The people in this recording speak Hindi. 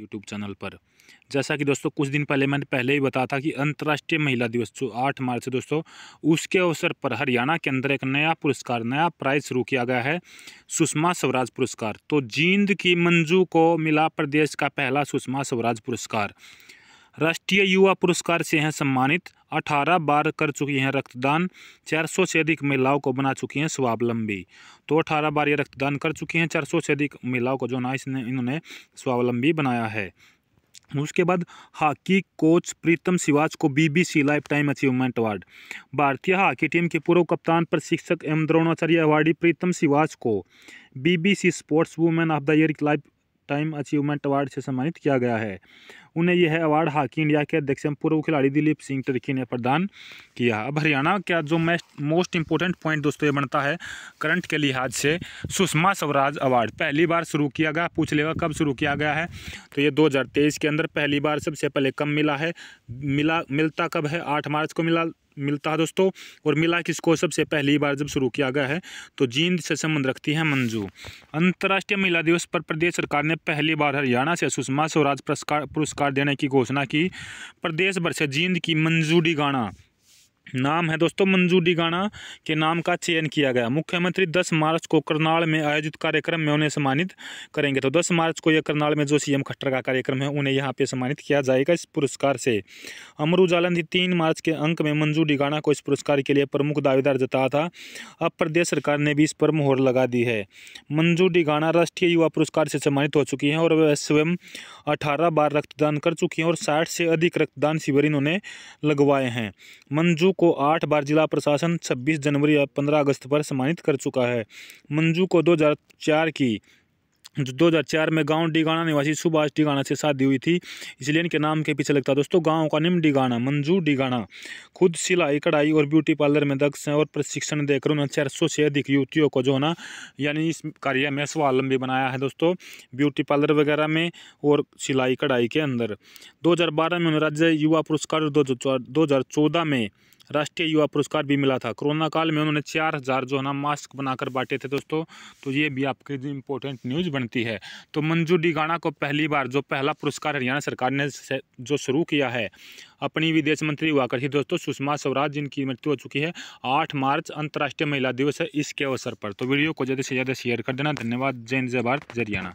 यूट्यूब चैनल पर जैसा कि दोस्तों कुछ दिन पहले मैंने पहले ही बताया था कि अंतर्राष्ट्रीय महिला दिवस जो आठ मार्च है दोस्तों उसके अवसर पर हरियाणा के अंदर एक नया पुरस्कार नया प्राइज शुरू किया गया है सुषमा स्वराज पुरस्कार तो जींद की मंजू को मिला प्रदेश का पहला सुषमा स्वराज पुरस्कार राष्ट्रीय युवा पुरस्कार से हैं सम्मानित अठारह बार कर चुकी हैं रक्तदान चार सौ से अधिक महिलाओं को बना चुकी हैं स्वावलंबी तो अठारह बार ये रक्तदान कर चुकी हैं चार सौ से अधिक महिलाओं को जो ना इसने इन्होंने स्वावलंबी बनाया है उसके बाद हॉकी कोच प्रीतम सिवाच को BBC lifetime achievement award भारतीय हॉकी टीम के पूर्व कप्तान प्रशिक्षक एम द्रोणाचार्य अवार्डी प्रीतम सिवाच को BBC sports women of the year lifetime achievement award से सम्मानित किया गया है उन्हें यह अवार्ड हॉकी इंडिया के अध्यक्ष एवं पूर्व खिलाड़ी दिलीप सिंह तिर्की ने प्रदान किया अब हरियाणा का जो मोस्ट इंपॉर्टेंट पॉइंट दोस्तों ये बनता है करंट के लिहाज से सुषमा स्वराज अवार्ड पहली बार शुरू किया गया पूछ लेगा कब शुरू किया गया है तो ये दो के अंदर पहली बार सबसे पहले कब मिला है मिला मिलता कब है आठ मार्च को मिला मिलता है दोस्तों और मिला किसको सबसे पहली बार जब शुरू किया गया है तो जींद से संबंध रखती है मंजू अंतर्राष्ट्रीय महिला दिवस पर प्रदेश सरकार ने पहली बार हरियाणा से सुषमा स्वराज पुरस्कार पुरस्कार देने की घोषणा की प्रदेश भर से जींद की मंजूरी गाना नाम है दोस्तों मंजू डिगाना के नाम का चयन किया गया मुख्यमंत्री 10 मार्च को करनाल में आयोजित कार्यक्रम में उन्हें सम्मानित करेंगे तो 10 मार्च को यह करनाल में जो सीएम खट्टर का कार्यक्रम है उन्हें यहाँ पे सम्मानित किया जाएगा इस पुरस्कार से अमर उजाला ने तीन मार्च के अंक में मंजू डिगाना को इस पुरस्कार के लिए प्रमुख दावेदार जताया था अब प्रदेश सरकार ने भी इस पर मुहर लगा दी है मंजू डिगाना राष्ट्रीय युवा पुरस्कार से सम्मानित हो चुकी हैं और वह स्वयं अठारह बार रक्तदान कर चुकी हैं और साठ से अधिक रक्तदान शिविर इन्होंने लगवाए हैं मंजू को आठ बार जिला प्रशासन 26 जनवरी और 15 अगस्त पर सम्मानित कर चुका है मंजू को 2004 की 2004 में गांव डिगाना निवासी सुभाष डिगाना से शादी हुई थी इसलिए इनके नाम के पीछे लगता है दोस्तों गांव का निम डिगाना मंजू डिगाना खुद सिलाई कढ़ाई और ब्यूटी पार्लर में दक्ष हैं और प्रशिक्षण देकर उन्होंने चार सौ से अधिक युवतियों को जो है ना यानी इस कार्य में स्वावलंबी बनाया है दोस्तों ब्यूटी पार्लर वगैरह में और सिलाई कढ़ाई के अंदर दो में उन्होंने राज्य युवा पुरस्कार और दो में राष्ट्रीय युवा पुरस्कार भी मिला था कोरोना काल में उन्होंने चार हज़ार जो है ना मास्क बनाकर बांटे थे दोस्तों तो ये भी आपके इम्पोर्टेंट न्यूज़ बनती है तो मंजू डिगाना को पहली बार जो पहला पुरस्कार हरियाणा सरकार ने जो शुरू किया है अपनी विदेश मंत्री हुआ करती दोस्तों सुषमा स्वराज जिनकी मृत्यु हो चुकी है आठ मार्च अंतर्राष्ट्रीय महिला दिवस है इसके अवसर पर तो वीडियो को ज़्यादा से ज़्यादा शेयर कर देना धन्यवाद जय हिंद जय भारत जरियाना